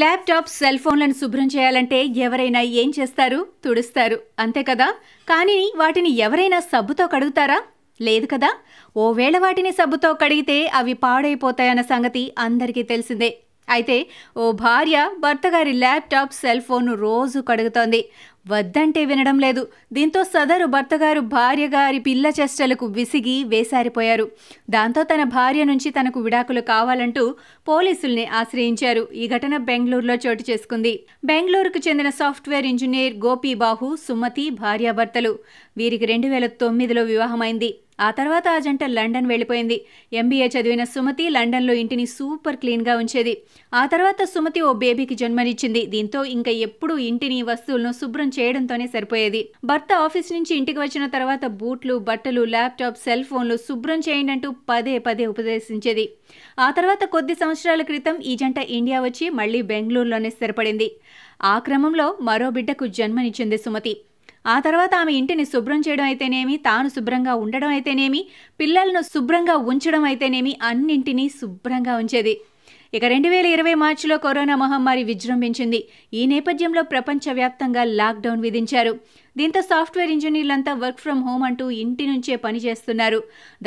laptop cell ఫోన్లను శుభ్రం చేయాలంటే ఎవరైనా ఏం చేస్తారు తుడుస్తారు అంతే కదా కానీ వాటిని ఎవరైనా సబ్బుతో కడుగుతారా లేదు కదా ఓవేళ వాటిని సబ్బుతో కడిగితే అవి పాడైపోతాయన్న సంగతి అందరికీ తెలిసిందే అయితే ఓ భార్య భర్తగారి ల్యాప్టాప్ సెల్ ఫోన్ రోజు కడుగుతోంది వద్దంటే వినడం లేదు దీంతో సదరు భర్తగారు భార్య గారి పిల్ల చేష్టలకు విసిగి వేసారిపోయారు దాంతో తన భార్య నుంచి తనకు విడాకులు కావాలంటూ పోలీసుల్ని ఆశ్రయించారు ఈ ఘటన బెంగళూరులో చోటు చేసుకుంది బెంగళూరుకు చెందిన సాఫ్ట్వేర్ ఇంజనీర్ గోపీబాహు సుమతి భార్యాభర్తలు వీరికి రెండు వేల తొమ్మిదిలో వివాహమైంది ఆ తర్వాత ఆ జంట లండన్ వెళ్ళిపోయింది ఎంబీఏ చదివిన సుమతి లండన్లో ఇంటిని సూపర్ క్లీన్గా ఉంచేది ఆ తర్వాత సుమతి ఓ బేబీకి జన్మనిచ్చింది దీంతో ఇంకా ఎప్పుడూ ఇంటిని వస్తువులను శుభ్రం చేయడంతోనే సరిపోయేది భర్త ఆఫీస్ నుంచి ఇంటికి వచ్చిన తర్వాత బూట్లు బట్టలు ల్యాప్టాప్ సెల్ ఫోన్లు శుభ్రం చేయండి అంటూ పదే పదే ఉపదేశించేది ఆ తర్వాత కొద్ది సంవత్సరాల క్రితం ఈ జంట ఇండియా వచ్చి మళ్ళీ బెంగళూరులోనే స్థిరపడింది ఆ క్రమంలో మరో బిడ్డకు జన్మనిచ్చింది సుమతి ఆ తర్వాత ఆమె ఇంటిని శుభ్రం చేయడం అయితేనేమి తాను శుభ్రంగా ఉండడం అయితేనేమి పిల్లలను శుభ్రంగా ఉంచడం అయితేనేమి అన్నింటినీ శుభ్రంగా ఉంచేది ఇక రెండు వేల ఇరవై మార్చిలో కరోనా మహమ్మారి విజృంభించింది ఈ నేపథ్యంలో ప్రపంచవ్యాప్తంగా లాక్డౌన్ విధించారు దీంతో సాఫ్ట్వేర్ ఇంజనీర్లంతా వర్క్ ఫ్రం హోమ్ అంటూ ఇంటి నుంచే పనిచేస్తున్నారు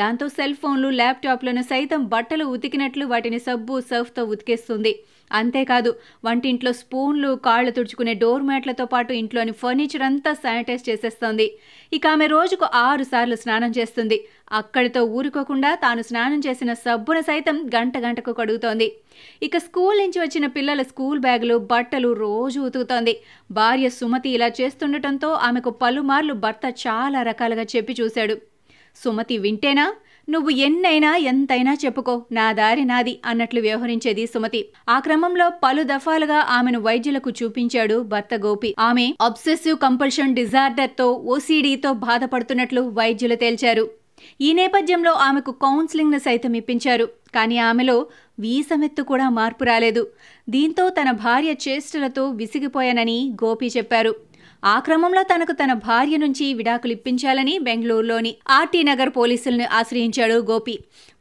దాంతో సెల్ ఫోన్లు ల్యాప్టాప్లను సైతం బట్టలు ఉతికినట్లు వాటిని సబ్బు సర్ఫ్తో ఉతికేస్తుంది అంతేకాదు వంటింట్లో స్పూన్లు కాళ్ళు తుడుచుకునే డోర్ మ్యాట్లతో పాటు ఇంట్లోని ఫర్నిచర్ అంతా శానిటైజ్ చేసేస్తోంది ఇక ఆమె రోజుకు ఆరు సార్లు స్నానం చేస్తుంది అక్కడితో ఊరుకోకుండా తాను స్నానం చేసిన సబ్బున సైతం గంట గంటకు కడుగుతోంది ఇక స్కూల్ నుంచి వచ్చిన పిల్లల స్కూల్ బ్యాగులు బట్టలు రోజు ఉతుకుతోంది భార్య సుమతి ఇలా చేస్తుండటంతో ఆమె ఆమెకు పలుమార్లు భర్త చాలా రకాలుగా చెప్పి చూశాడు సుమతి వింటేనా నువ్వు ఎన్నైనా ఎంతైనా చెప్పుకో నా దారి నాది అన్నట్లు వ్యవహరించేది సుమతి ఆ క్రమంలో పలు దఫాలుగా ఆమెను వైద్యులకు చూపించాడు భర్త గోపి ఆమె అబ్సెసివ్ కంపల్షన్ డిజార్డర్తో ఓసీడీతో బాధపడుతున్నట్లు వైద్యులు తేల్చారు ఈ నేపథ్యంలో ఆమెకు కౌన్సిలింగ్ను సైతం ఇప్పించారు కానీ ఆమెలో వీసమెత్తు కూడా మార్పు రాలేదు దీంతో తన భార్య చేష్టలతో విసిగిపోయానని గోపి చెప్పారు ఆ క్రమంలో తనకు తన భార్య నుంచి విడాకులు ఇప్పించాలని బెంగళూరులోని ఆర్టీ నగర్ పోలీసులను ఆశ్రయించాడు గోపి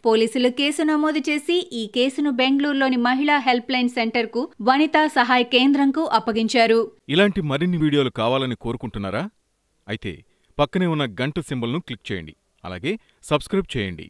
పోలీసులు కేసు నమోదు చేసి ఈ కేసును బెంగళూరులోని మహిళా హెల్ప్ లైన్ సెంటర్కు వనితా సహాయ కేంద్రంకు అప్పగించారు ఇలాంటి మరిన్ని వీడియోలు కావాలని కోరుకుంటున్నారా అయితే పక్కనే ఉన్న గంట సింబల్ను క్లిక్ చేయండి అలాగే సబ్స్క్రైబ్ చేయండి